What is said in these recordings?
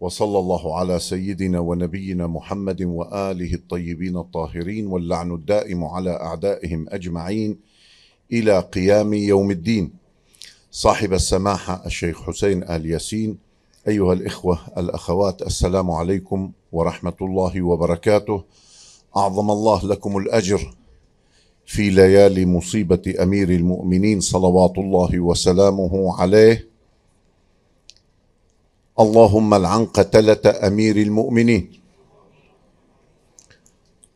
وصلى الله على سيدنا ونبينا محمد واله الطيبين الطاهرين واللعن الدائم على اعدائهم اجمعين الى قيام يوم الدين صاحب السماحه الشيخ حسين ال ياسين ايها الاخوه الاخوات السلام عليكم ورحمه الله وبركاته اعظم الله لكم الاجر في ليالي مصيبه امير المؤمنين صلوات الله وسلامه عليه اللهم العن قتله امير المؤمنين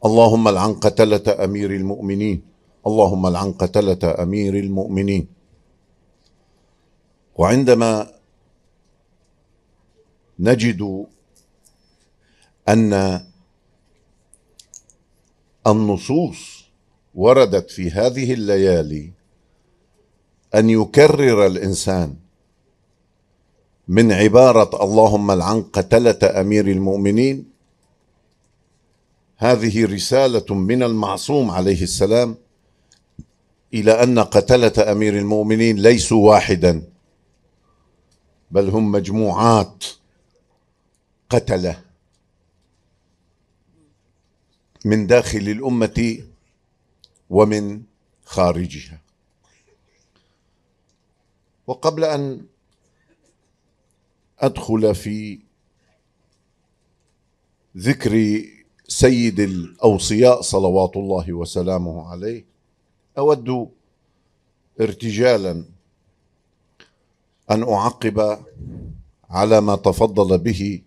اللهم العن قتله امير المؤمنين اللهم العن قتله امير المؤمنين وعندما نجد ان النصوص وردت في هذه الليالي ان يكرر الانسان من عباره اللهم العن قتله امير المؤمنين هذه رساله من المعصوم عليه السلام الى ان قتله امير المؤمنين ليسوا واحدا بل هم مجموعات قتله من داخل الامه ومن خارجها وقبل ان ادخل في ذكر سيد الاوصياء صلوات الله وسلامه عليه اود ارتجالا ان اعقب على ما تفضل به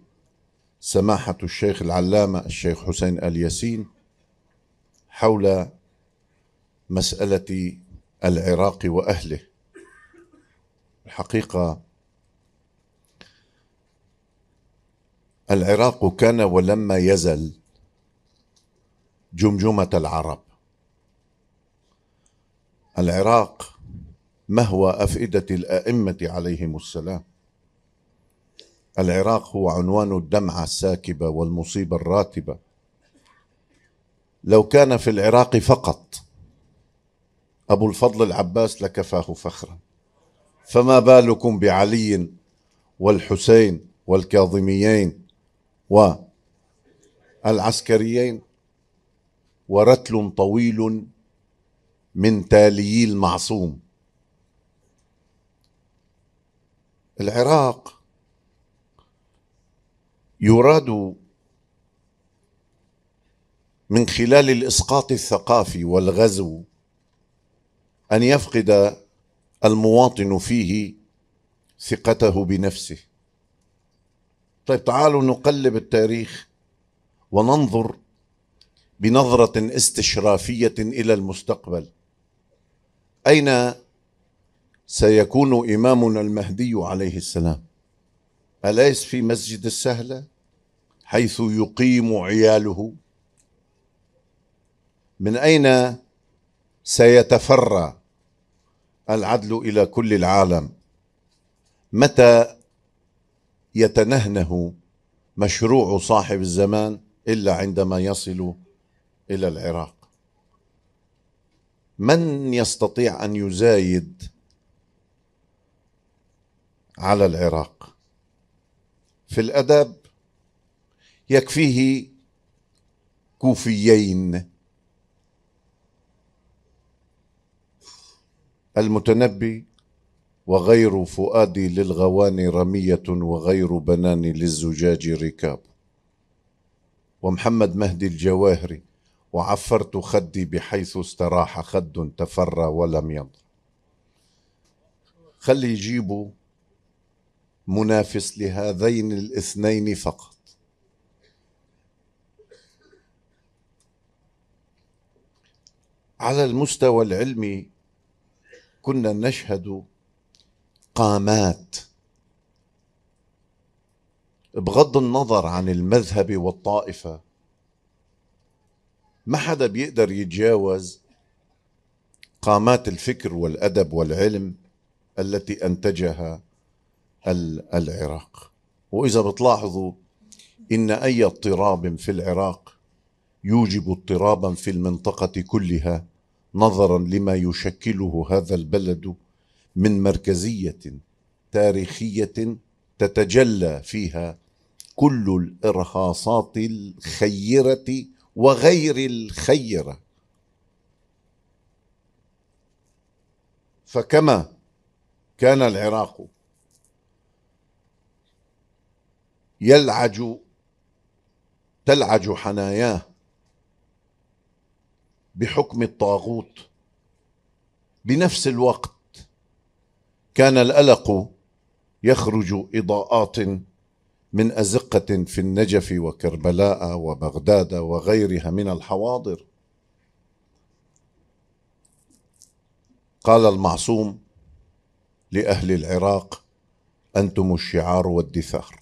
سماحه الشيخ العلامه الشيخ حسين ال ياسين حول مساله العراق واهله الحقيقه العراق كان ولما يزل جمجمه العرب العراق مهوى افئده الائمه عليهم السلام العراق هو عنوان الدمعه الساكبه والمصيبه الراتبه لو كان في العراق فقط أبو الفضل العباس لكفاه فخرا فما بالكم بعلي والحسين والكاظميين والعسكريين ورتل طويل من تاليي المعصوم العراق يراد من خلال الاسقاط الثقافي والغزو ان يفقد المواطن فيه ثقته بنفسه طيب تعالوا نقلب التاريخ وننظر بنظره استشرافيه الى المستقبل اين سيكون امامنا المهدي عليه السلام اليس في مسجد السهله حيث يقيم عياله من اين سيتفرع العدل الى كل العالم متى يتنهنه مشروع صاحب الزمان الا عندما يصل الى العراق من يستطيع ان يزايد على العراق في الادب يكفيه كوفيين المتنبي وغير فؤادي للغواني رمية وغير بناني للزجاج ركاب ومحمد مهدي الجواهري وعفرت خدي بحيث استراح خد تفرى ولم يض خلي يجيبوا منافس لهذين الاثنين فقط على المستوى العلمي كنا نشهد قامات بغض النظر عن المذهب والطائفة ما حدا بيقدر يتجاوز قامات الفكر والأدب والعلم التي أنتجها العراق وإذا بتلاحظوا إن أي اضطراب في العراق يوجب اضطرابا في المنطقة كلها نظرا لما يشكله هذا البلد من مركزيه تاريخيه تتجلى فيها كل الارهاصات الخيره وغير الخيره فكما كان العراق يلعج تلعج حناياه بحكم الطاغوت بنفس الوقت كان الألق يخرج إضاءات من أزقة في النجف وكربلاء وبغداد وغيرها من الحواضر قال المعصوم لأهل العراق أنتم الشعار والدثار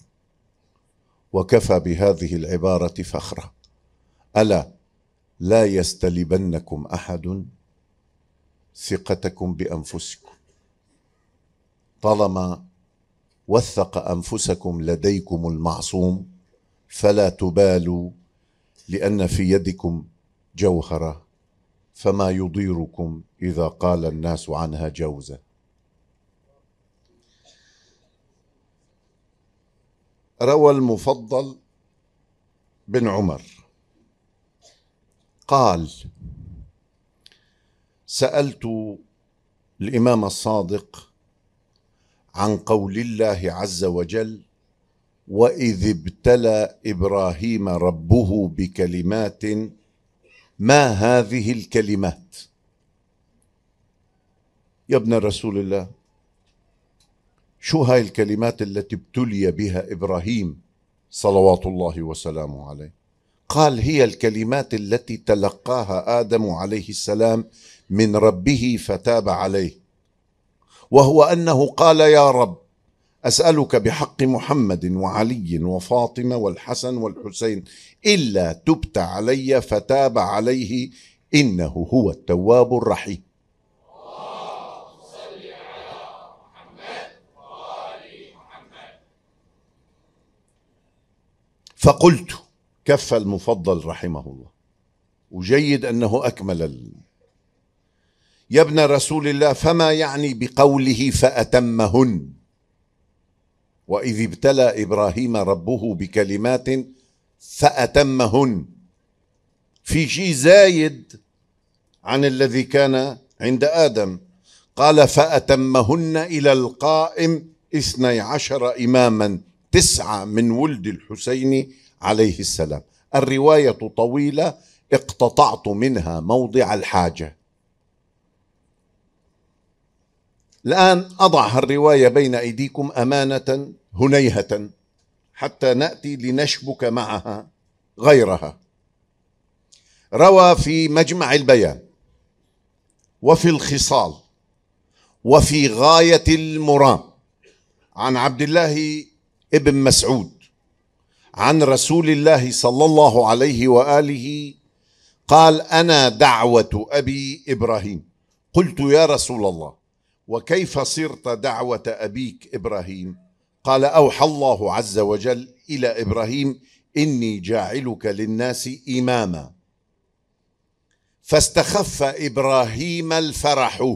وكفى بهذه العبارة فخرة ألا لا يستلبنكم احد ثقتكم بانفسكم طالما وثق انفسكم لديكم المعصوم فلا تبالوا لان في يدكم جوهره فما يضيركم اذا قال الناس عنها جوزه روى المفضل بن عمر قال سالت الامام الصادق عن قول الله عز وجل واذ ابتلى ابراهيم ربه بكلمات ما هذه الكلمات يا ابن رسول الله شو هاي الكلمات التي ابتلي بها ابراهيم صلوات الله وسلامه عليه قال هي الكلمات التي تلقاها ادم عليه السلام من ربه فتاب عليه وهو انه قال يا رب اسالك بحق محمد وعلي وفاطمه والحسن والحسين الا تبت علي فتاب عليه انه هو التواب الرحيم فقلت كفى المفضل رحمه الله وجيد أنه أكمل ال... يا ابن رسول الله فما يعني بقوله فأتمهن وإذ ابتلى إبراهيم ربه بكلمات فأتمهن في شيء زايد عن الذي كان عند آدم قال فأتمهن إلى القائم اثني عشر إماما تسعة من ولد الحسين عليه السلام الرواية طويلة اقتطعت منها موضع الحاجة الآن أضع هالرواية بين أيديكم أمانة هنيهة حتى نأتي لنشبك معها غيرها روى في مجمع البيان وفي الخصال وفي غاية المرام عن عبد الله ابن مسعود عن رسول الله صلى الله عليه واله قال انا دعوه ابي ابراهيم قلت يا رسول الله وكيف صرت دعوه ابيك ابراهيم قال اوحى الله عز وجل الى ابراهيم اني جاعلك للناس اماما فاستخف ابراهيم الفرح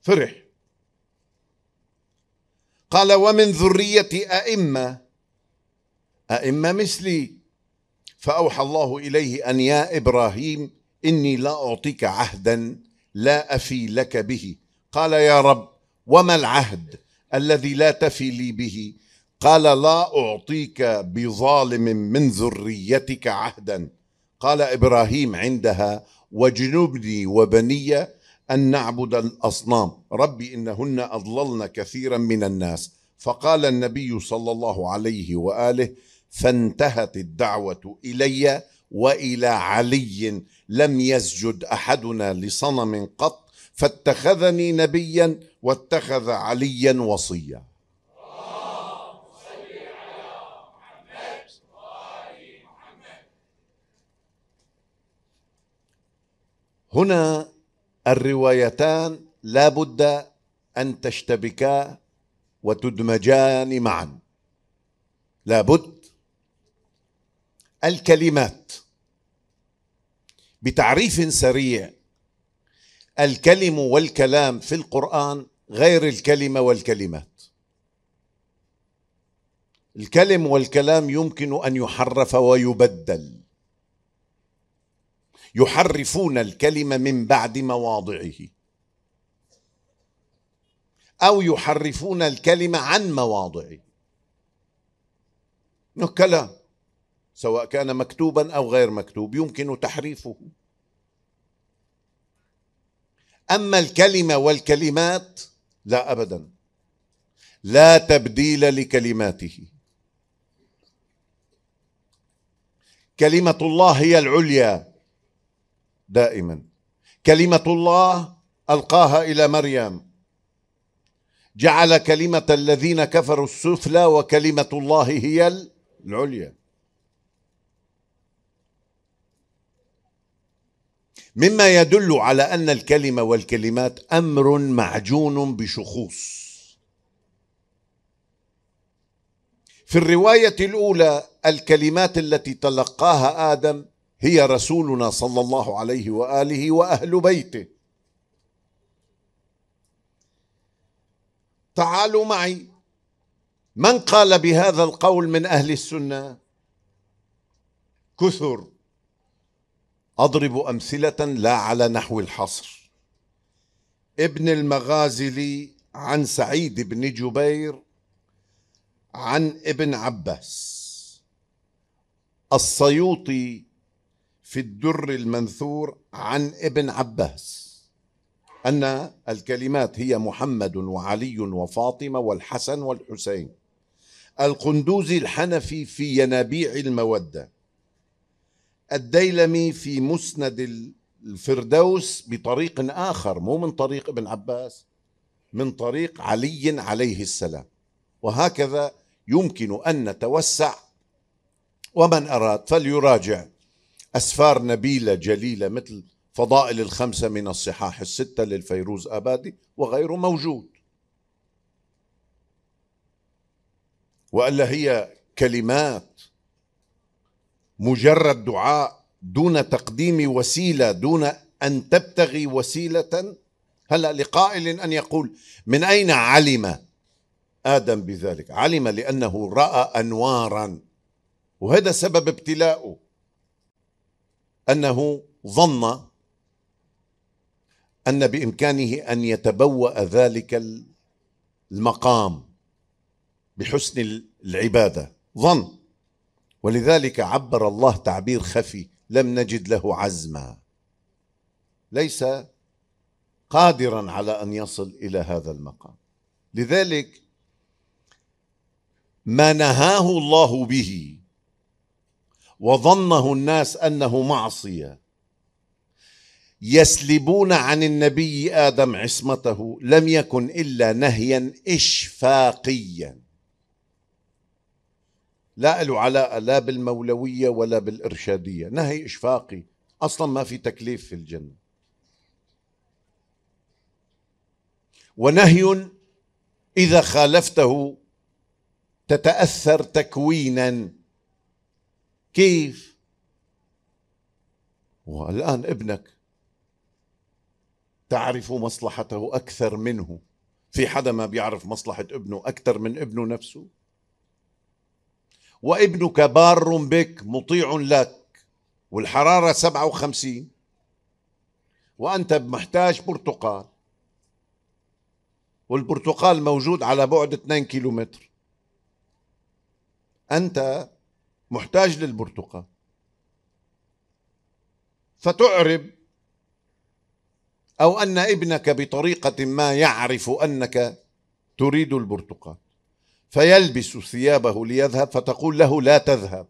فرح قال ومن ذريه ائمه أئمة مثلي فأوحى الله إليه أن يا إبراهيم إني لا أعطيك عهدا لا أفي لك به قال يا رب وما العهد الذي لا تفي لي به قال لا أعطيك بظالم من ذريتك عهدا قال إبراهيم عندها وجنبني وبني أن نعبد الأصنام ربي إنهن أضللن كثيرا من الناس فقال النبي صلى الله عليه وآله فانتهت الدعوة إلي وإلى علي لم يسجد أحدنا لصنم قط فاتخذني نبيا واتخذ عليا وصيا هنا الروايتان لا بد أن تشتبكا وتدمجان معا لا بد الكلمات بتعريف سريع الكلم والكلام في القرآن غير الكلمة والكلمات الكلم والكلام يمكن أن يحرف ويبدل يحرفون الكلمة من بعد مواضعه أو يحرفون الكلمة عن مواضعه كلام سواء كان مكتوبا او غير مكتوب يمكن تحريفه اما الكلمه والكلمات لا ابدا لا تبديل لكلماته كلمه الله هي العليا دائما كلمه الله القاها الى مريم جعل كلمه الذين كفروا السفلى وكلمه الله هي العليا مما يدل على ان الكلمه والكلمات امر معجون بشخوص في الروايه الاولى الكلمات التي تلقاها ادم هي رسولنا صلى الله عليه واله واهل بيته تعالوا معي من قال بهذا القول من اهل السنه كثر أضرب أمثلة لا على نحو الحصر ابن المغازلي عن سعيد بن جبير عن ابن عباس السيوطي في الدر المنثور عن ابن عباس أن الكلمات هي محمد وعلي وفاطمة والحسن والحسين القندوزي الحنفي في ينابيع الموده الديلمي في مسند الفردوس بطريق آخر مو من طريق ابن عباس من طريق علي عليه السلام وهكذا يمكن أن نتوسع ومن أراد فليراجع أسفار نبيلة جليلة مثل فضائل الخمسة من الصحاح الستة للفيروز آبادي وغيره موجود وألا هي كلمات مجرد دعاء دون تقديم وسيله دون ان تبتغي وسيله هلا لقائل ان يقول من اين علم ادم بذلك علم لانه راى انوارا وهذا سبب ابتلاءه انه ظن ان بامكانه ان يتبوا ذلك المقام بحسن العباده ظن ولذلك عبر الله تعبير خفي لم نجد له عزما ليس قادرا على ان يصل الى هذا المقام لذلك ما نهاه الله به وظنه الناس انه معصيه يسلبون عن النبي ادم عصمته لم يكن الا نهيا اشفاقيا لا له علاقة لا بالمولوية ولا بالإرشادية نهي إشفاقي أصلا ما في تكليف في الجنة ونهي إذا خالفته تتأثر تكوينا كيف والآن ابنك تعرف مصلحته أكثر منه في حدا ما بيعرف مصلحة ابنه أكثر من ابنه نفسه وابنك بار بك مطيع لك والحرارة 57 وأنت محتاج برتقال والبرتقال موجود على بعد 2 كيلومتر أنت محتاج للبرتقال فتعرب أو أن ابنك بطريقة ما يعرف أنك تريد البرتقال فيلبس ثيابه ليذهب فتقول له لا تذهب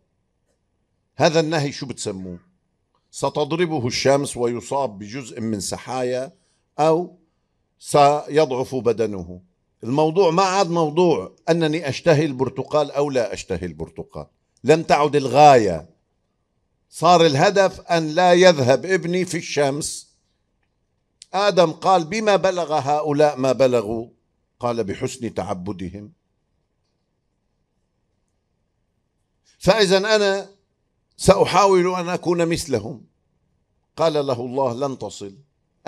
هذا النهي شو بتسموه ستضربه الشمس ويصاب بجزء من سحايا أو سيضعف بدنه الموضوع ما عاد موضوع أنني أشتهي البرتقال أو لا أشتهي البرتقال لم تعد الغاية صار الهدف أن لا يذهب ابني في الشمس آدم قال بما بلغ هؤلاء ما بلغوا قال بحسن تعبدهم فإذا أنا سأحاول أن أكون مثلهم قال له الله لن تصل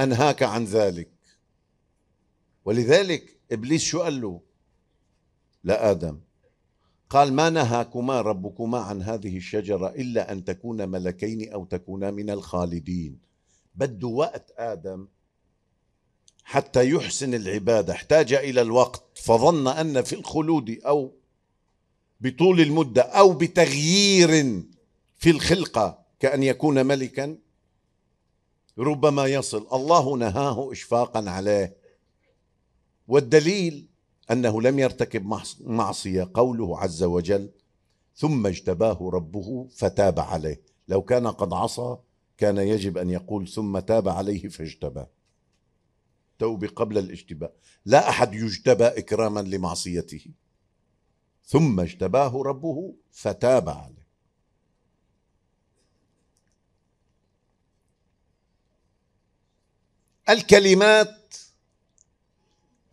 أنهاك عن ذلك ولذلك إبليس شو قال له لآدم قال ما نهاكما ربكما عن هذه الشجرة إلا أن تكونا ملكين أو تكونا من الخالدين بده وقت آدم حتى يحسن العبادة احتاج إلى الوقت فظن أن في الخلود أو بطول المدة أو بتغيير في الخلقة كأن يكون ملكا ربما يصل الله نهاه إشفاقا عليه والدليل أنه لم يرتكب معصية قوله عز وجل ثم اجتباه ربه فتاب عليه لو كان قد عصى كان يجب أن يقول ثم تاب عليه فاجتباه توب قبل الاجتباء لا أحد يجتبى إكراما لمعصيته ثم اجتباه ربه فتاب عليه الكلمات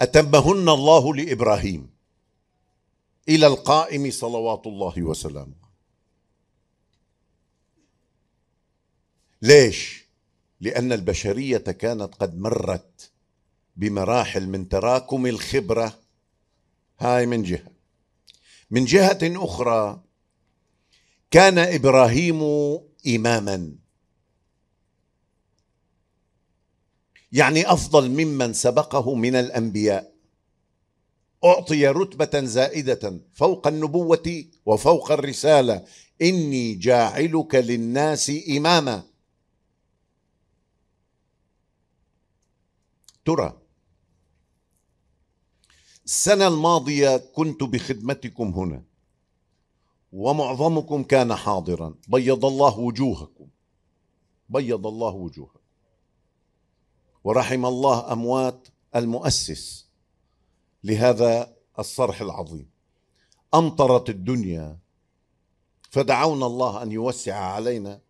اتمهن الله لابراهيم الى القائم صلوات الله وسلامه ليش لان البشريه كانت قد مرت بمراحل من تراكم الخبره هاي من جهه من جهة أخرى كان إبراهيم إماما يعني أفضل ممن سبقه من الأنبياء أعطي رتبة زائدة فوق النبوة وفوق الرسالة إني جاعلك للناس إماما ترى السنة الماضية كنت بخدمتكم هنا ومعظمكم كان حاضرا بيض الله وجوهكم بيض الله وجوهكم ورحم الله أموات المؤسس لهذا الصرح العظيم أمطرت الدنيا فدعونا الله أن يوسع علينا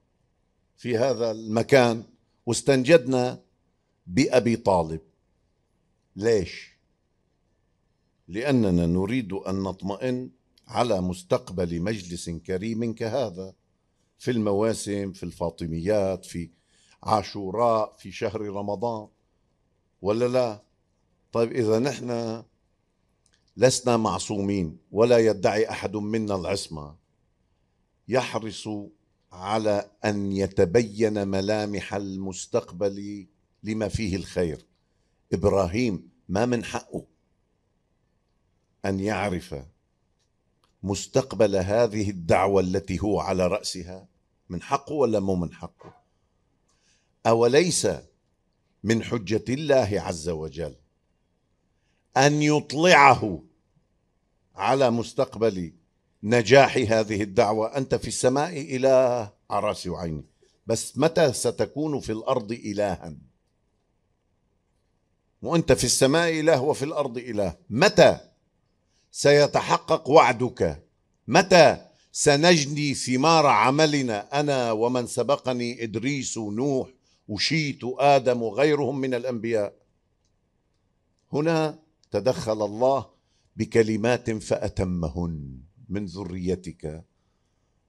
في هذا المكان واستنجدنا بأبي طالب ليش؟ لاننا نريد ان نطمئن على مستقبل مجلس كريم كهذا في المواسم في الفاطميات في عاشوراء في شهر رمضان ولا لا طيب اذا نحن لسنا معصومين ولا يدعي احد منا العصمه يحرص على ان يتبين ملامح المستقبل لما فيه الخير ابراهيم ما من حقه ان يعرف مستقبل هذه الدعوه التي هو على راسها من حقه ولا مو من حقه اوليس من حجه الله عز وجل ان يطلعه على مستقبل نجاح هذه الدعوه انت في السماء اله على راسي وعيني بس متى ستكون في الارض الها وانت في السماء اله وفي الارض اله متى سيتحقق وعدك متى سنجني ثمار عملنا انا ومن سبقني ادريس ونوح وشيت وادم وغيرهم من الانبياء هنا تدخل الله بكلمات فاتمهن من ذريتك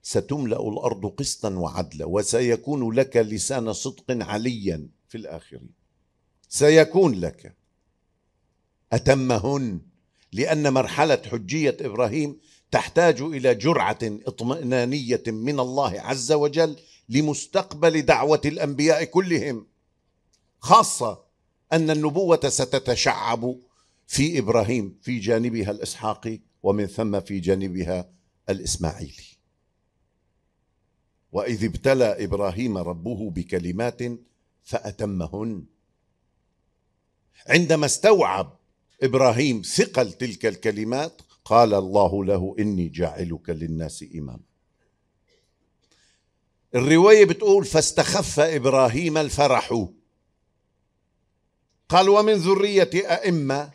ستملا الارض قسطا وعدلا وسيكون لك لسان صدق عليا في الاخرين سيكون لك اتمهن لأن مرحلة حجية إبراهيم تحتاج إلى جرعة اطمئنانية من الله عز وجل لمستقبل دعوة الأنبياء كلهم خاصة أن النبوة ستتشعب في إبراهيم في جانبها الإسحاقي ومن ثم في جانبها الإسماعيلي وإذ ابتلى إبراهيم ربه بكلمات فأتمهن عندما استوعب ابراهيم ثقل تلك الكلمات قال الله له اني جاعلك للناس اماما الروايه بتقول فاستخف ابراهيم الفرح قال ومن ذريتي ائمه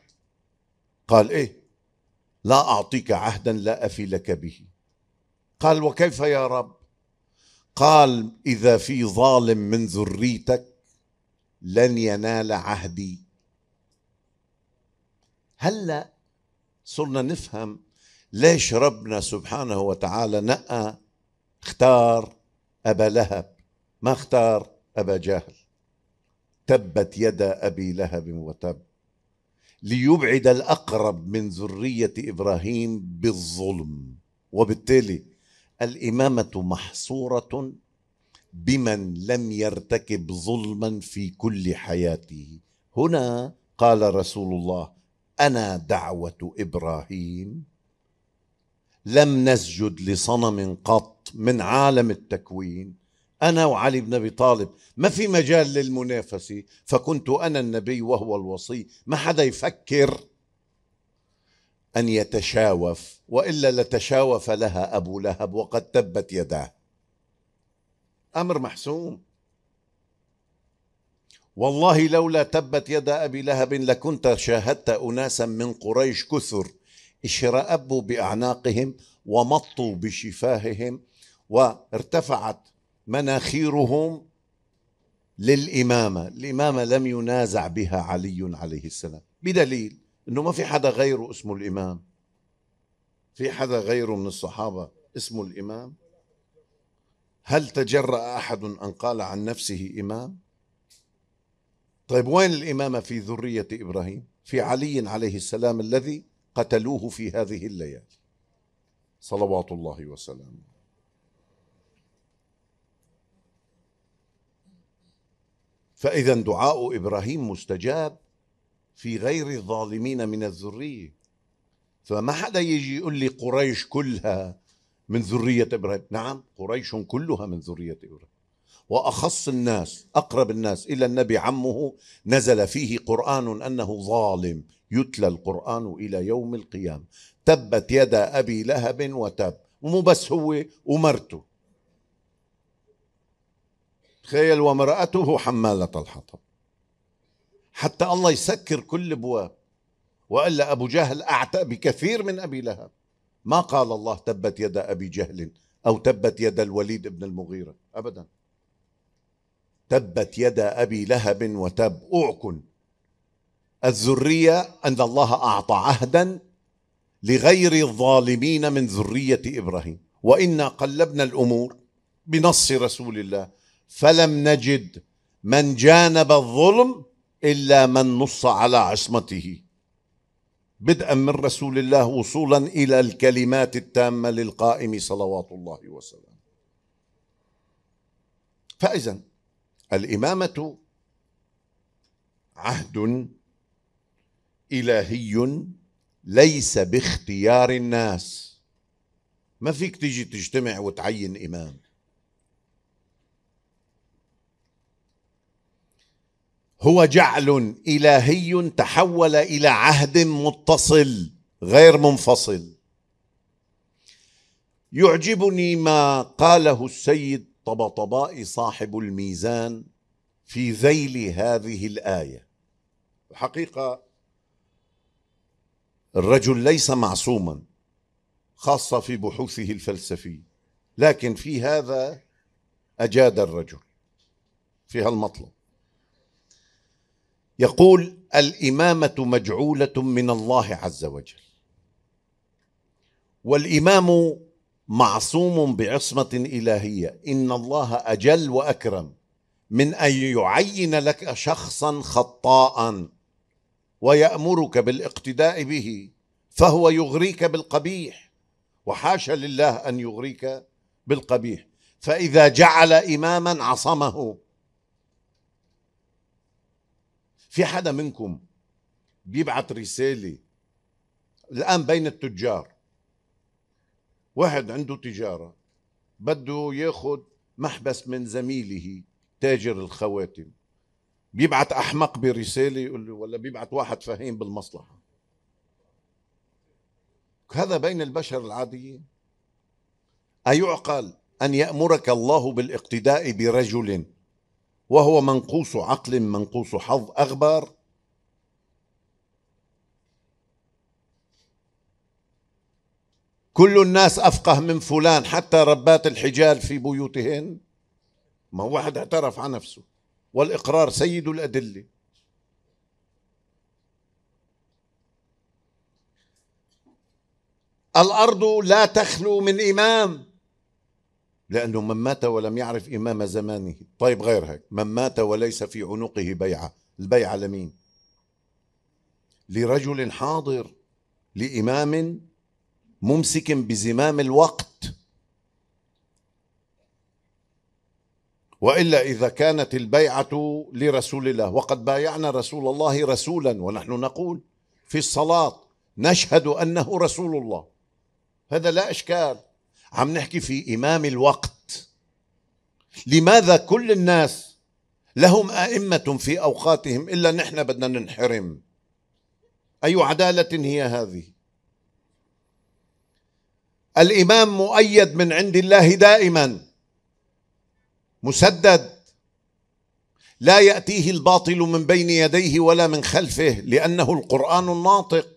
قال ايه لا اعطيك عهدا لا افي لك به قال وكيف يا رب قال اذا في ظالم من ذريتك لن ينال عهدي هلا صرنا نفهم ليش ربنا سبحانه وتعالى نقى اختار أبا لهب ما اختار أبا جهل تبت يدا أبي لهب وتب ليبعد الأقرب من ذرية إبراهيم بالظلم وبالتالي الإمامة محصورة بمن لم يرتكب ظلما في كل حياته هنا قال رسول الله انا دعوه ابراهيم لم نسجد لصنم قط من عالم التكوين انا وعلي بن ابي طالب ما في مجال للمنافسه فكنت انا النبي وهو الوصي ما حدا يفكر ان يتشاوف والا لتشاوف لها ابو لهب وقد تبت يداه امر محسوم والله لولا تبت يد أبي لهب لكنت شاهدت أناسا من قريش كثر اشرأبوا بأعناقهم ومطوا بشفاههم وارتفعت مناخيرهم للإمامة الإمامة لم ينازع بها علي عليه السلام بدليل أنه ما في حدا غيره اسمه الإمام في حدا غيره من الصحابة اسمه الإمام هل تجرأ أحد أن قال عن نفسه إمام طيب وين الإمامة في ذرية إبراهيم في علي عليه السلام الذي قتلوه في هذه الليالي صلوات الله وسلامه فإذا دعاء إبراهيم مستجاب في غير الظالمين من الذرية فما حدا يجي يقول لي قريش كلها من ذرية إبراهيم نعم قريش كلها من ذرية إبراهيم واخص الناس اقرب الناس الى النبي عمه نزل فيه قران انه ظالم يتلى القران الى يوم القيامه تبت يدا ابي لهب وتب ومو بس هو ومرته تخيل ومرأته حمالة الحطب حتى الله يسكر كل بواب والا ابو جهل اعتى بكثير من ابي لهب ما قال الله تبت يد ابي جهل او تبت يد الوليد بن المغيره ابدا تبت يدا أبي لهب وتب أعكن الذرية أن الله أعطى عهدا لغير الظالمين من ذرية إبراهيم وإنا قلبنا الأمور بنص رسول الله فلم نجد من جانب الظلم إلا من نص على عصمته بدءا من رسول الله وصولا إلى الكلمات التامة للقائم صلوات الله وسلامه فإذا الإمامة عهد إلهي ليس باختيار الناس ما فيك تيجي تجتمع وتعين إمام هو جعل إلهي تحول إلى عهد متصل غير منفصل يعجبني ما قاله السيد الطبطبائي صاحب الميزان في ذيل هذه الآية الحقيقة الرجل ليس معصوما خاصة في بحوثه الفلسفية لكن في هذا أجاد الرجل في هالمطلب يقول الإمامة مجعولة من الله عز وجل والإمام معصوم بعصمه الهيه ان الله اجل واكرم من ان يعين لك شخصا خطاء ويامرك بالاقتداء به فهو يغريك بالقبيح وحاشا لله ان يغريك بالقبيح فاذا جعل اماما عصمه في حدا منكم بيبعت رساله الان بين التجار واحد عنده تجارة بده ياخد محبس من زميله تاجر الخواتم بيبعت أحمق برسالة يقول له ولا بيبعت واحد فهيم بالمصلحة هذا بين البشر العاديين أيعقل أن يأمرك الله بالاقتداء برجل وهو منقوص عقل منقوص حظ أغبار كل الناس أفقه من فلان حتى ربات الحجال في بيوتهن ما هو واحد اعترف على نفسه والإقرار سيد الأدلة الأرض لا تخلو من إمام لأنه من مات ولم يعرف إمام زمانه طيب غير هيك من مات وليس في عنقه بيعة البيعة لمين لرجل حاضر لإمام ممسك بزمام الوقت والا اذا كانت البيعه لرسول الله وقد بايعنا رسول الله رسولا ونحن نقول في الصلاه نشهد انه رسول الله هذا لا اشكال عم نحكي في امام الوقت لماذا كل الناس لهم ائمه في اوقاتهم الا نحن بدنا ننحرم اي عداله هي هذه الإمام مؤيد من عند الله دائما مسدد لا يأتيه الباطل من بين يديه ولا من خلفه لأنه القرآن الناطق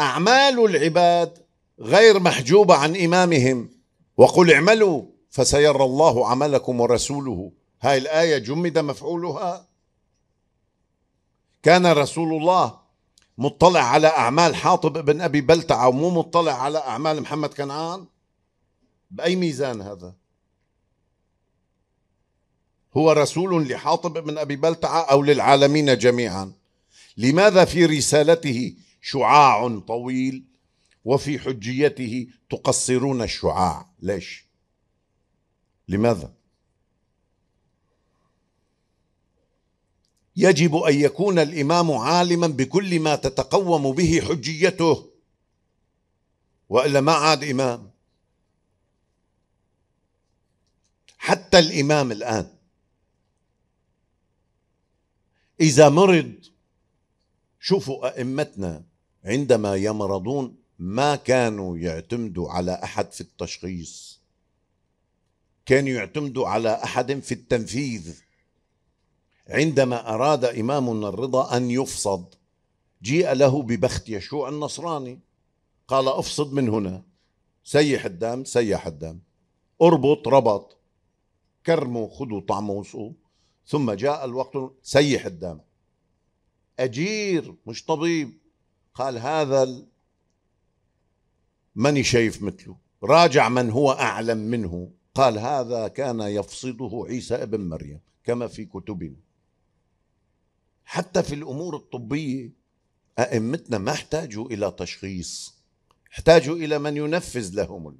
أعمال العباد غير محجوبة عن إمامهم وقل اعملوا فسيرى الله عملكم ورسوله هاي الآية جمد مفعولها كان رسول الله مطلع على أعمال حاطب بن أبي بلتعة ومو مطلع على أعمال محمد كنعان بأي ميزان هذا هو رسول لحاطب بن أبي بلتعة أو للعالمين جميعا لماذا في رسالته شعاع طويل وفي حجيته تقصرون الشعاع ليش لماذا يجب ان يكون الامام عالما بكل ما تتقوم به حجيته والا ما عاد امام حتى الامام الان اذا مرض شوفوا ائمتنا عندما يمرضون ما كانوا يعتمدوا على احد في التشخيص كانوا يعتمدوا على احد في التنفيذ عندما أراد إمامنا الرضا أن يفصد جيء له ببخت يشوع النصراني قال افصد من هنا سيح الدم سيح الدم اربط ربط كرموا خذوا طعمه وسقوا ثم جاء الوقت سيح الدم أجير مش طبيب قال هذا ماني شايف مثله راجع من هو أعلم منه قال هذا كان يفصده عيسى ابن مريم كما في كتبنا حتى في الامور الطبيه ائمتنا ما احتاجوا الى تشخيص احتاجوا الى من ينفذ لهم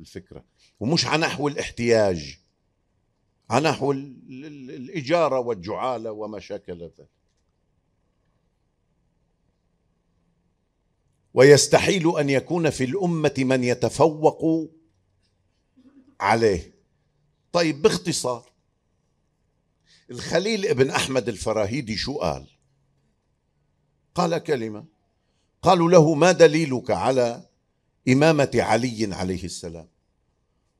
الفكره ومش على نحو الاحتياج على نحو الاجاره والجعاله وما شاكل ذلك ويستحيل ان يكون في الامه من يتفوق عليه طيب باختصار الخليل ابن أحمد الفراهيدي شو قال قال كلمة قالوا له ما دليلك على إمامة علي عليه السلام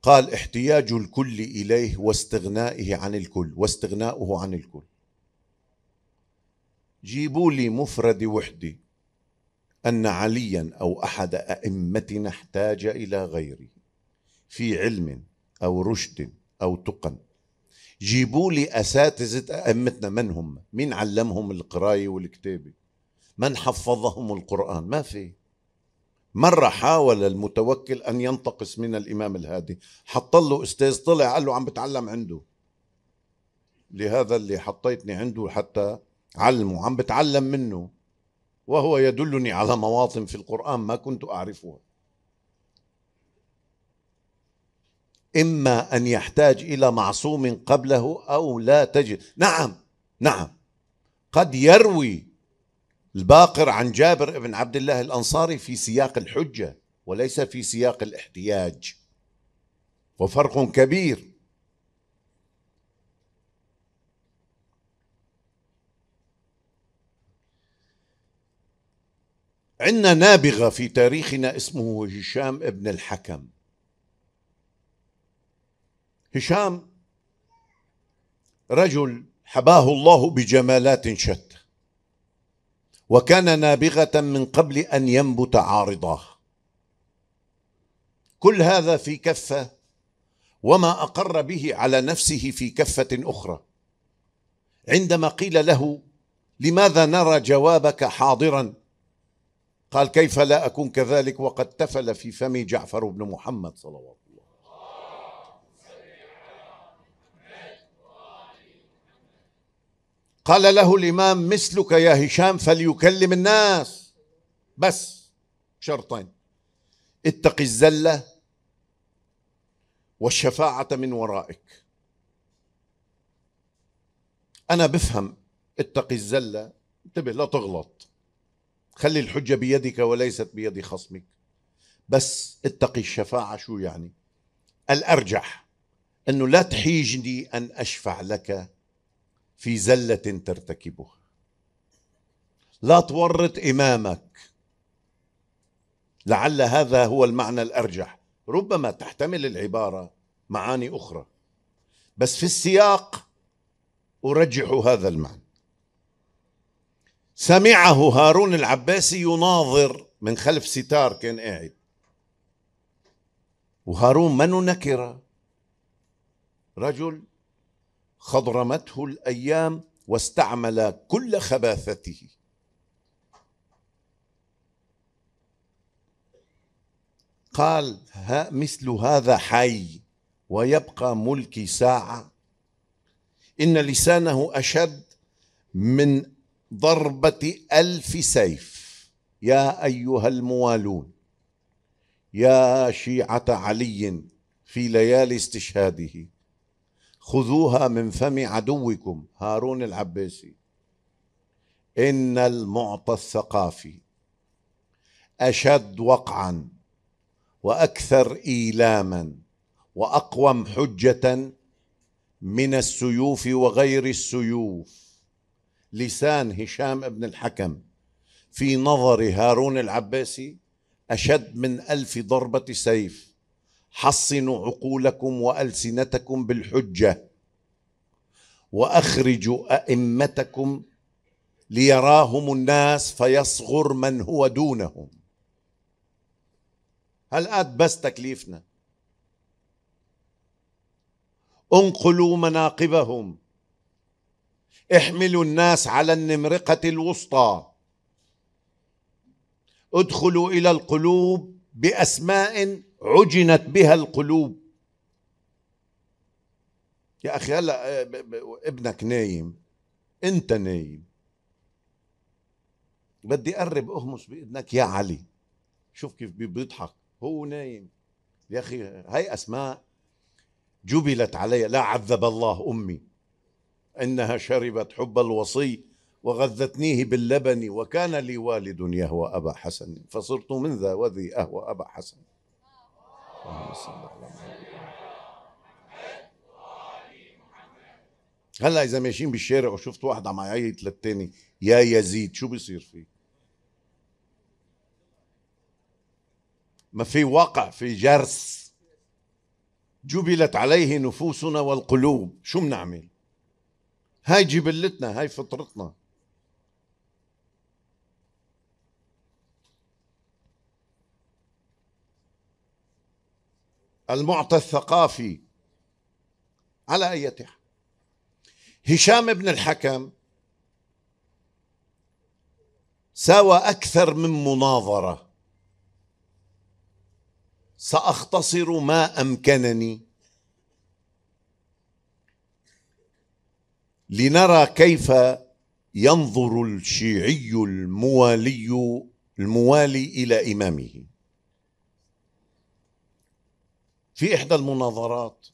قال احتياج الكل إليه واستغنائه عن الكل واستغناؤه عن الكل جيبوا لي مفرد وحدة أن عليا أو أحد أئمتنا احتاج إلى غيره في علم أو رشد أو تقن جيبوا لي أساتذة أئمتنا من هم مين علمهم القراية والكتابة من حفظهم القرآن ما في مرة حاول المتوكل أن ينتقص من الإمام الهادي حط له أستاذ طلع قال له عم بتعلم عنده لهذا اللي حطيتني عنده حتى علمه عم بتعلم منه وهو يدلني على مواطن في القرآن ما كنت أعرفها إما أن يحتاج إلى معصوم قبله أو لا تجد نعم نعم قد يروي الباقر عن جابر بن عبد الله الأنصاري في سياق الحجة وليس في سياق الاحتياج وفرق كبير عندنا نابغة في تاريخنا اسمه هشام ابن الحكم هشام رجل حباه الله بجمالات شتى وكان نابغة من قبل أن ينبت عارضاه كل هذا في كفة وما أقر به على نفسه في كفة أخرى عندما قيل له لماذا نرى جوابك حاضرا قال كيف لا أكون كذلك وقد تفل في فم جعفر بن محمد صلى الله عليه وسلم قال له الإمام مثلك يا هشام فليكلم الناس بس شرطين اتق الزلة والشفاعة من ورائك أنا بفهم اتق الزلة انتبه لا تغلط خلي الحجة بيدك وليست بيد خصمك بس اتقي الشفاعة شو يعني الأرجح أنه لا تحيجني أن أشفع لك في زلة ترتكبها لا تورط إمامك لعل هذا هو المعنى الأرجح ربما تحتمل العبارة معاني أخرى بس في السياق أرجح هذا المعنى سمعه هارون العباسي يناظر من خلف ستار كان قاعد وهارون من نكرة رجل خضرمته الايام واستعمل كل خباثته قال ها مثل هذا حي ويبقى ملكي ساعه ان لسانه اشد من ضربه الف سيف يا ايها الموالون يا شيعه علي في ليالي استشهاده خذوها من فم عدوكم هارون العباسي ان المعطى الثقافي اشد وقعا واكثر ايلاما واقوم حجه من السيوف وغير السيوف لسان هشام بن الحكم في نظر هارون العباسي أشد من ألف ضربة سيف حصنوا عقولكم والسنتكم بالحجه واخرجوا ائمتكم ليراهم الناس فيصغر من هو دونهم هل قد بس تكليفنا انقلوا مناقبهم احملوا الناس على النمرقة الوسطى ادخلوا إلى القلوب بأسماء عجنت بها القلوب يا اخي هلا آه، ابنك نايم انت نايم بدي اقرب اهمس باذنك يا علي شوف كيف بيضحك هو نايم يا اخي هاي اسماء جبلت علي لا عذب الله امي انها شربت حب الوصي وغذتنيه باللبن وكان لي والد يهوى ابا حسن فصرت من ذا وذي اهوى ابا حسن اللهم صل على محمد هلا اذا ماشيين بالشارع وشفت واحد عم يعيط للتاني يا يزيد شو بيصير فيه ما في وقع في جرس جبلت عليه نفوسنا والقلوب شو بنعمل هاي جبلتنا هاي فطرتنا المعطى الثقافي على أي حال هشام بن الحكم ساوى أكثر من مناظرة سأختصر ما أمكنني لنرى كيف ينظر الشيعي الموالي الموالي إلى إمامه في إحدى المناظرات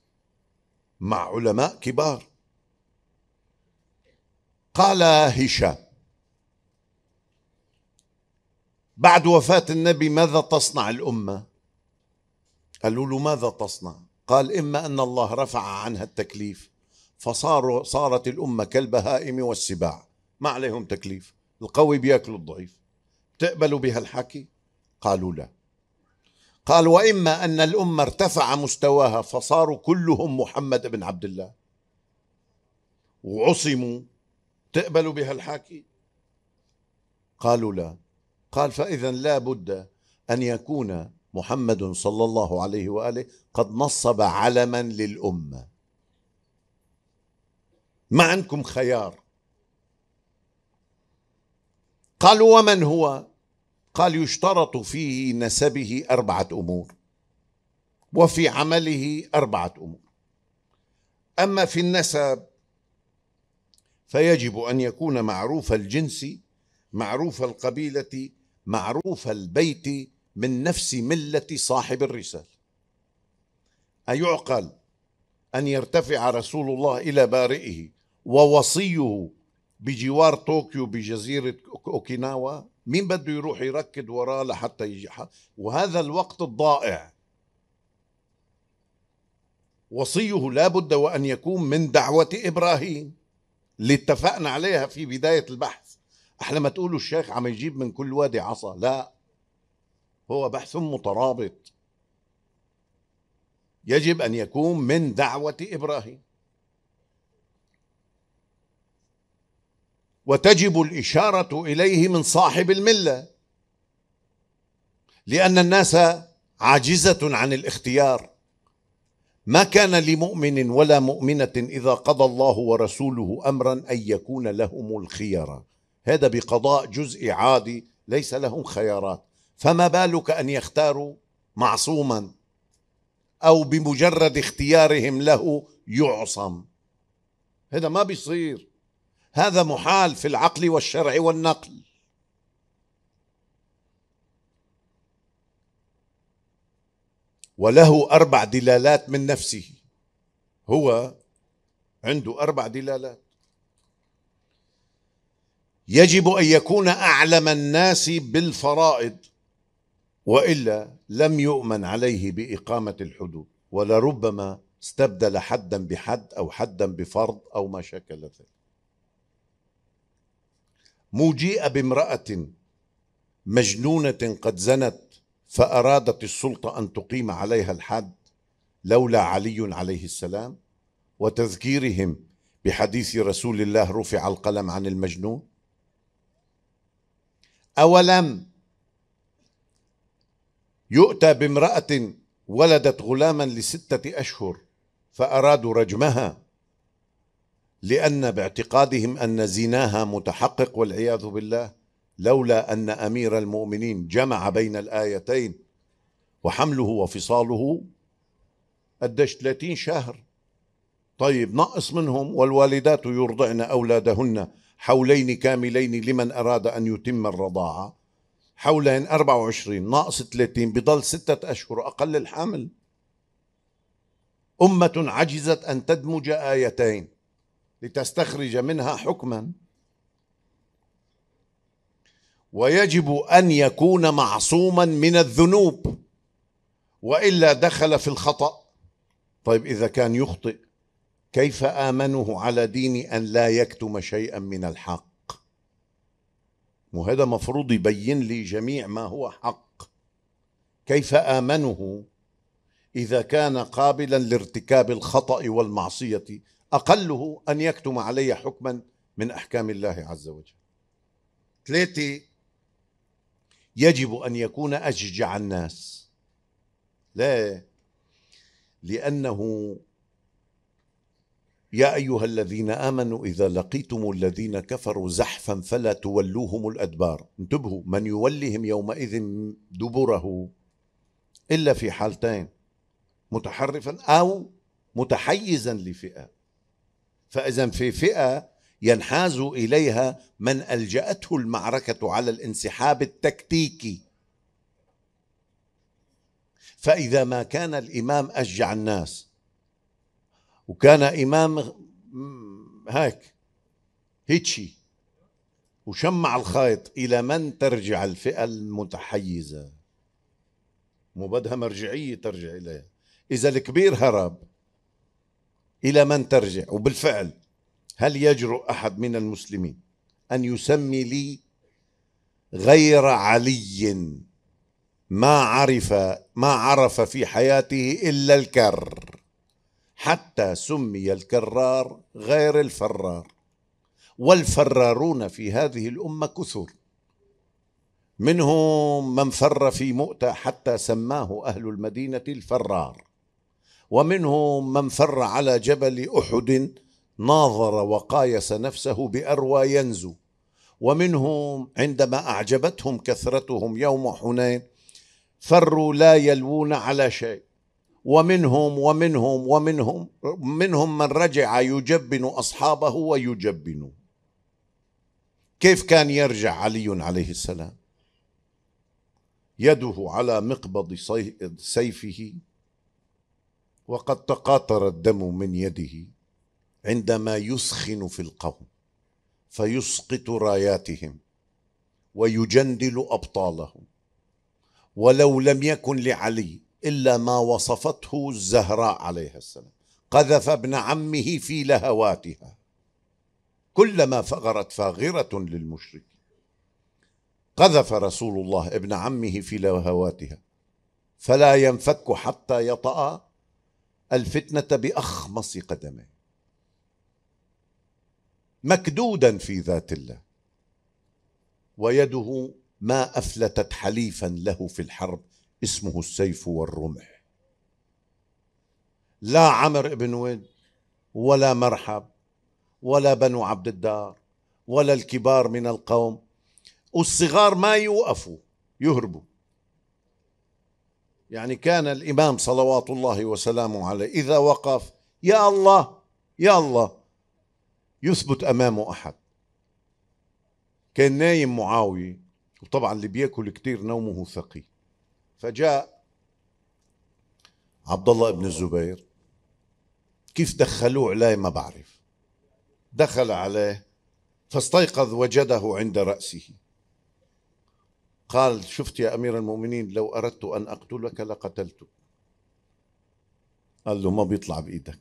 مع علماء كبار قال هشام بعد وفاة النبي ماذا تصنع الأمة قالوا له ماذا تصنع قال إما أن الله رفع عنها التكليف فصاروا صارت الأمة كالبهائم والسباع ما عليهم تكليف القوي بياكلوا الضعيف تقبلوا بهالحكي قالوا لا قال واما ان الامه ارتفع مستواها فصاروا كلهم محمد بن عبد الله وعصموا تقبلوا بهالحكي قالوا لا قال فاذا لا بد ان يكون محمد صلى الله عليه واله قد نصب علما للامه ما عندكم خيار قالوا ومن هو قال يشترط في نسبه أربعة أمور وفي عمله أربعة أمور أما في النسب فيجب أن يكون معروف الجنس معروف القبيلة معروف البيت من نفس ملة صاحب الرسالة أيعقل أن يرتفع رسول الله إلى بارئه ووصيه بجوار طوكيو بجزيرة أوكيناوا مين بده يروح يركض وراه لحتى يجي وهذا الوقت الضائع وصيه لا بد وأن يكون من دعوة إبراهيم اللي اتفقنا عليها في بداية البحث أحلى ما تقولوا الشيخ عم يجيب من كل وادي عصا لا هو بحث مترابط يجب أن يكون من دعوة إبراهيم وتجب الإشارة إليه من صاحب الملة لأن الناس عاجزة عن الاختيار ما كان لمؤمن ولا مؤمنة إذا قضى الله ورسوله أمرا أن يكون لهم الخيرة هذا بقضاء جزء عادي ليس لهم خيارات فما بالك أن يختاروا معصوما أو بمجرد اختيارهم له يعصم هذا ما بيصير هذا محال في العقل والشرع والنقل وله أربع دلالات من نفسه هو عنده أربع دلالات يجب أن يكون أعلم الناس بالفرائض وإلا لم يؤمن عليه بإقامة الحدود ولربما استبدل حدا بحد أو حدا بفرض أو ما شكل ذلك موجيء بامرأة مجنونة قد زنت فأرادت السلطة أن تقيم عليها الحد لولا علي عليه السلام وتذكيرهم بحديث رسول الله رفع القلم عن المجنون أولم يؤتى بامرأة ولدت غلاما لستة أشهر فأرادوا رجمها لأن باعتقادهم أن زناها متحقق والعياذ بالله لولا أن أمير المؤمنين جمع بين الآيتين وحمله وفصاله أدش 30 شهر طيب نقص منهم والوالدات يرضعن أولادهن حولين كاملين لمن أراد أن يتم الرضاعة حولين 24 ناقص 30 بضل ستة أشهر أقل الحمل أمة عجزت أن تدمج آيتين لتستخرج منها حكما ويجب ان يكون معصوما من الذنوب والا دخل في الخطا طيب اذا كان يخطئ كيف امنه على دين ان لا يكتم شيئا من الحق وهذا مفروض يبين لي جميع ما هو حق كيف امنه اذا كان قابلا لارتكاب الخطا والمعصيه أقله أن يكتم علي حكما من أحكام الله عز وجل ثلاثة يجب أن يكون أشجع الناس لا لأنه يا أيها الذين آمنوا إذا لقيتم الذين كفروا زحفا فلا تولوهم الأدبار انتبهوا من يولهم يومئذ دبره إلا في حالتين متحرفا أو متحيزا لفئة فإذا في فئة ينحاز إليها من ألجأته المعركة على الانسحاب التكتيكي فإذا ما كان الإمام أشجع الناس وكان إمام هيك هيتشي وشمع الخيط إلى من ترجع الفئة المتحيزة مو بدها مرجعية ترجع إليها إذا الكبير هرب إلى من ترجع وبالفعل هل يجرؤ أحد من المسلمين أن يسمي لي غير علي ما عرف ما عرف في حياته إلا الكر حتى سمي الكرار غير الفرار والفرارون في هذه الأمة كثر منهم من فر في مؤتة حتى سماه أهل المدينة الفرار ومنهم من فر على جبل احد ناظر وقايس نفسه باروى ينزو ومنهم عندما اعجبتهم كثرتهم يوم حنين فروا لا يلوون على شيء ومنهم ومنهم ومنهم منهم من رجع يجبن اصحابه ويجبن كيف كان يرجع علي عليه السلام يده على مقبض سيفه وقد تقاطر الدم من يده عندما يسخن في القوم فيسقط راياتهم ويجندل ابطالهم ولو لم يكن لعلي الا ما وصفته الزهراء عليها السلام قذف ابن عمه في لهواتها كلما فغرت فاغره للمشرك قذف رسول الله ابن عمه في لهواتها فلا ينفك حتى يطأ الفتنة بأخمص قدمه مكدودا في ذات الله ويده ما أفلتت حليفا له في الحرب اسمه السيف والرمح لا عمر بن ود ولا مرحب ولا بنو عبد الدار ولا الكبار من القوم والصغار ما يوقفوا يهربوا يعني كان الإمام صلوات الله وسلامه عليه إذا وقف يا الله يا الله يثبت أمامه أحد كان نايم معاوية وطبعا اللي بياكل كتير نومه ثقيل فجاء عبد الله بن الزبير كيف دخلوه عليه ما بعرف دخل عليه فاستيقظ وجده عند رأسه قال شفت يا أمير المؤمنين لو أردت أن أقتلك لقتلتك قال له ما بيطلع بإيدك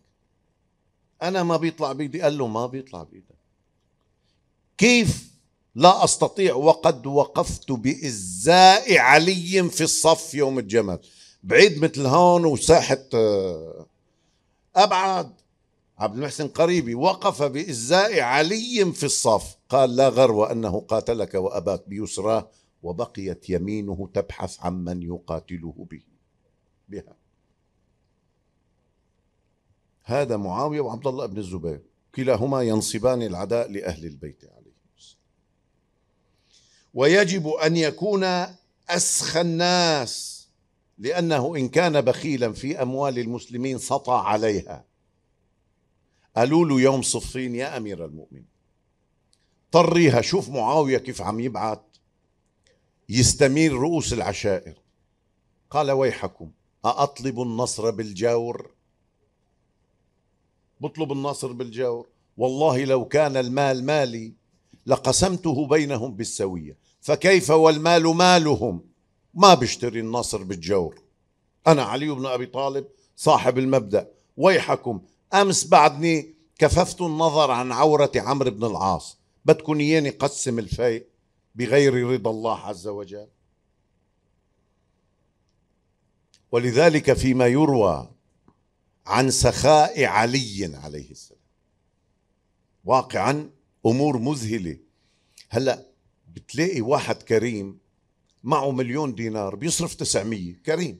أنا ما بيطلع بإيدي قال له ما بيطلع بإيدك كيف لا أستطيع وقد وقفت بإزاء علي في الصف يوم الجمل بعيد مثل هون وساحة آه، أبعد عبد المحسن قريبي وقف بإزاء علي في الصف قال لا غر وأنه قاتلك وأباك بيسراه وبقيت يمينه تبحث عن من يقاتله به بها هذا معاوية وعبد الله بن الزبير كلاهما ينصبان العداء لأهل البيت عليه ويجب أن يكون أسخى الناس لأنه إن كان بخيلا في أموال المسلمين سطى عليها قالوا له يوم صفين يا أمير المؤمنين طريها شوف معاوية كيف عم يبعث يستميل رؤوس العشائر قال ويحكم أأطلب النصر بالجور بطلب النصر بالجور والله لو كان المال مالي لقسمته بينهم بالسوية فكيف والمال مالهم ما بشتري النصر بالجور أنا علي بن أبي طالب صاحب المبدأ ويحكم أمس بعدني كففت النظر عن عورة عمرو بن العاص بدكم إياني قسم الفيء بغير رضا الله عز وجل ولذلك فيما يروى عن سخاء علي عليه السلام واقعا امور مذهله هلا بتلاقي واحد كريم معه مليون دينار بيصرف 900 كريم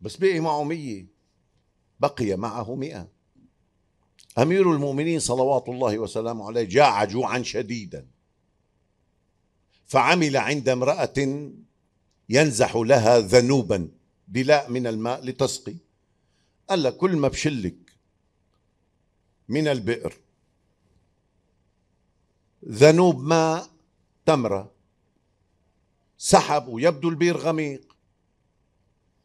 بس بقي معه 100 بقي معه 100 امير المؤمنين صلوات الله وسلامه عليه جاع جوعا شديدا فعمل عند امرأة ينزح لها ذنوبا بلاء من الماء لتسقي قال لها كل ما بشلك من البئر ذنوب ماء تمرة سحب ويبدو البير غميق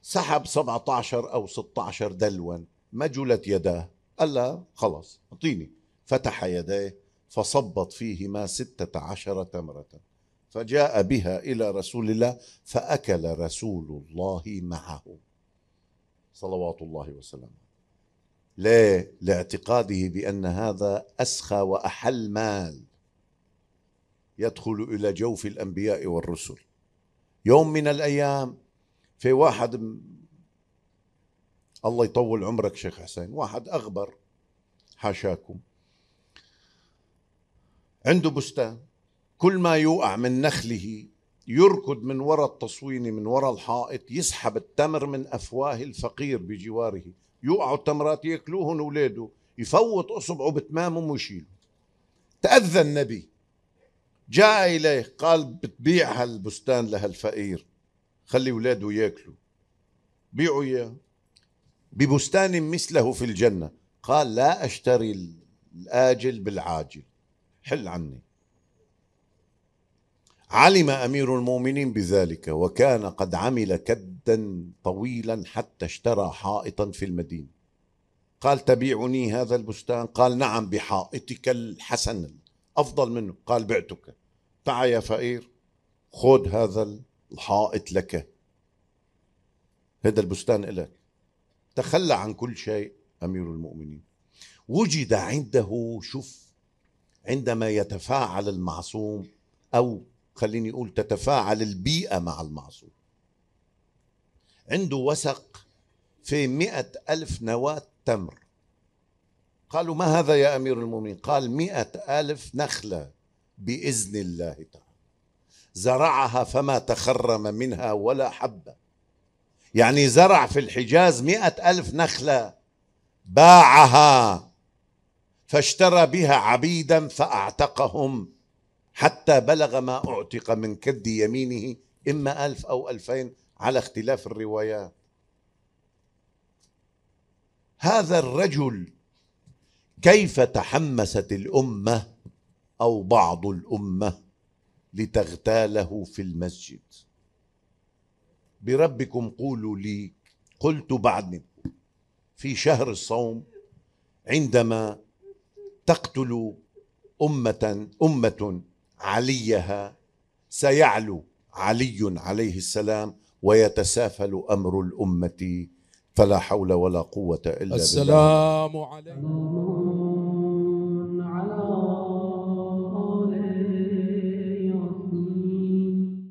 سحب 17 أو 16 دلوا ما جلت يداه قال لها خلاص اعطيني فتح يديه فصبت فيهما ستة عشر تمرة فجاء بها الى رسول الله فاكل رسول الله معه صلوات الله وسلامه ليه لاعتقاده بان هذا اسخى واحل مال يدخل الى جوف الانبياء والرسل يوم من الايام في واحد الله يطول عمرك شيخ حسين واحد اغبر حاشاكم عنده بستان كل ما يوقع من نخله يركض من وراء التصوين من وراء الحائط يسحب التمر من أفواه الفقير بجواره يوقعوا التمرات ياكلوهن اولاده يفوت اصبعه بتمامهم ويشيله تاذى النبي جاء اليه قال بتبيع هالبستان لهالفقير خلي اولاده ياكلوا بيعوا اياه ببستان مثله في الجنه قال لا اشتري الاجل بالعاجل حل عني علم امير المؤمنين بذلك وكان قد عمل كدا طويلا حتى اشترى حائطا في المدينه قال تبيعني هذا البستان قال نعم بحائطك الحسن افضل منه قال بعتك تعا يا فقير خذ هذا الحائط لك هذا البستان لك تخلى عن كل شيء امير المؤمنين وجد عنده شوف عندما يتفاعل المعصوم او خليني أقول تتفاعل البيئة مع المعصوم عنده وسق في مئة ألف نواة تمر قالوا ما هذا يا أمير المؤمنين قال مئة ألف نخلة بإذن الله تعالى زرعها فما تخرم منها ولا حبة يعني زرع في الحجاز مئة ألف نخلة باعها فاشترى بها عبيدا فأعتقهم حتى بلغ ما أعتق من كد يمينه إما ألف أو ألفين على اختلاف الروايات هذا الرجل كيف تحمست الأمة أو بعض الأمة لتغتاله في المسجد بربكم قولوا لي قلت بعدني في شهر الصوم عندما تقتل أمة أمة عليها سيعلو علي عليه السلام ويتسافل امر الامه فلا حول ولا قوه الا السلام بالله السلام عليكم